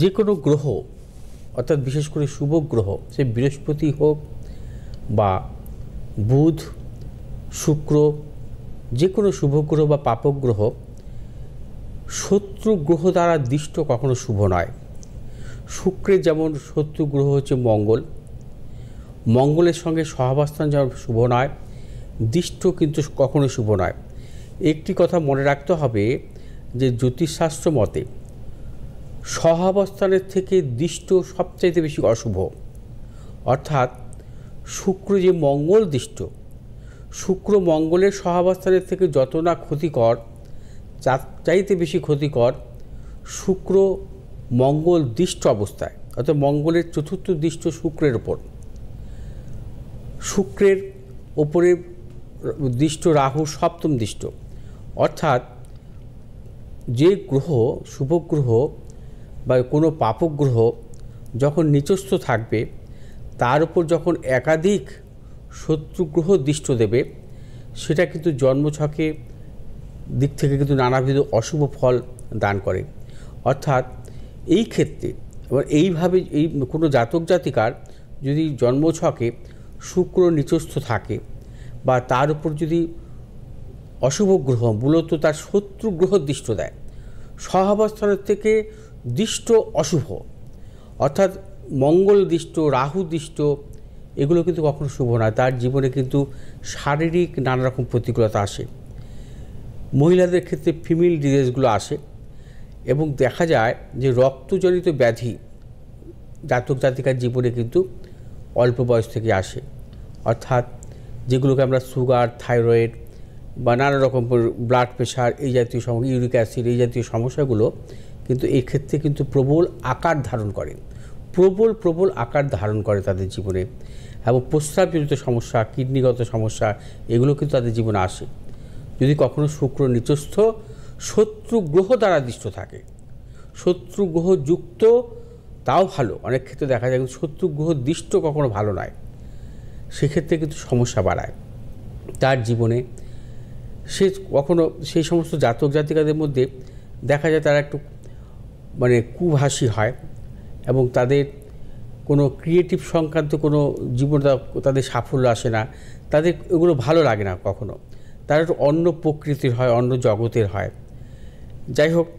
যে কোনো গ্রহ অর্থাৎ বিশেষ করে শুভ গ্রহ সে বৃহস্পতি হোক বা বুধ শুক্র যে কোনো শুভ গ্রহ বা পাপগ্রহ গ্রহ শত্রু গ্রহ দ্বারা দৃষ্ট কখনো শুভ নয় শুক্রের যেমন শত্রু গ্রহ হচ্ছে মঙ্গল মঙ্গলের সঙ্গে সহাবস্থান যেমন শুভ নয় দৃষ্ট কিন্তু কখনো শুভ নয় একটি কথা মনে রাখতে হবে যে জ্যোতিষশাস্ত্র মতে সহাবস্থানের থেকে দৃষ্ট সবচাইতে বেশি অশুভ অর্থাৎ শুক্র যে মঙ্গল দৃষ্ট শুক্র মঙ্গলের সহাবস্থানের থেকে যত না ক্ষতিকর চার চাইতে বেশি ক্ষতিকর শুক্র মঙ্গল দৃষ্ট অবস্থায় অর্থাৎ মঙ্গলের চতুর্থ দৃষ্ট শুক্রের ওপর শুক্রের ওপরে দৃষ্ট রাহু সপ্তম দৃষ্ট অর্থাৎ যে গ্রহ শুভ গ্রহ বা কোনো পাপগ্রহ যখন নিচস্থ থাকবে তার উপর যখন একাধিক শত্রুগ্রহ দৃষ্ট দেবে সেটা কিন্তু জন্মছকে দিক থেকে কিন্তু নানাবিধ অশুভ ফল দান করে অর্থাৎ এই ক্ষেত্রে এবার এইভাবে এই কোনো জাতক জাতিকার যদি জন্মছকে শুক্র নিচস্থ থাকে বা তার উপর যদি অশুভ গ্রহ মূলত তার শত্রু গ্রহ দৃষ্ট দেয় সহাবস্থানের থেকে দৃষ্ট অশুভ অর্থাৎ মঙ্গল দৃষ্ট রাহু দৃষ্ট এগুলো কিন্তু কখনো শুভ নয় তার জীবনে কিন্তু শারীরিক নানা রকম প্রতিকূলতা আসে মহিলাদের ক্ষেত্রে ফিমেল ডিজিজগুলো আসে এবং দেখা যায় যে রক্তজনিত ব্যাধি জাতক জাতিকার জীবনে কিন্তু অল্প বয়স থেকে আসে অর্থাৎ যেগুলোকে আমরা সুগার থাইরয়েড বা নানা রকম ব্লাড প্রেশার এই জাতীয় সমস্যা ইউরিক অ্যাসিড এই জাতীয় সমস্যাগুলো কিন্তু এই ক্ষেত্রে কিন্তু প্রবল আকার ধারণ করেন প্রবল প্রবল আকার ধারণ করে তাদের জীবনে এবং প্রস্রাবজনিত সমস্যা কিডনিগত সমস্যা এগুলো কিন্তু তাদের জীবনে আসে যদি কখনো শুক্র নিচস্থ শত্রু গ্রহ দ্বারা দৃষ্ট থাকে শত্রু গ্রহ যুক্ত তাও ভালো অনেক ক্ষেত্রে দেখা যায় কিন্তু শত্রু গ্রহ দৃষ্ট কখনো ভালো নয় সেক্ষেত্রে কিন্তু সমস্যা বাড়ায় তার জীবনে সে কখনো সেই সমস্ত জাতক জাতিকাদের মধ্যে দেখা যায় তারা একটু মানে কুভাষী হয় এবং তাদের কোনো ক্রিয়েটিভ সংক্রান্ত কোনো জীবনটা তাদের সাফল্য আসে না তাদের এগুলো ভালো লাগে না কখনো তারা একটু অন্য প্রকৃতির হয় অন্য জগতের হয় যাই হোক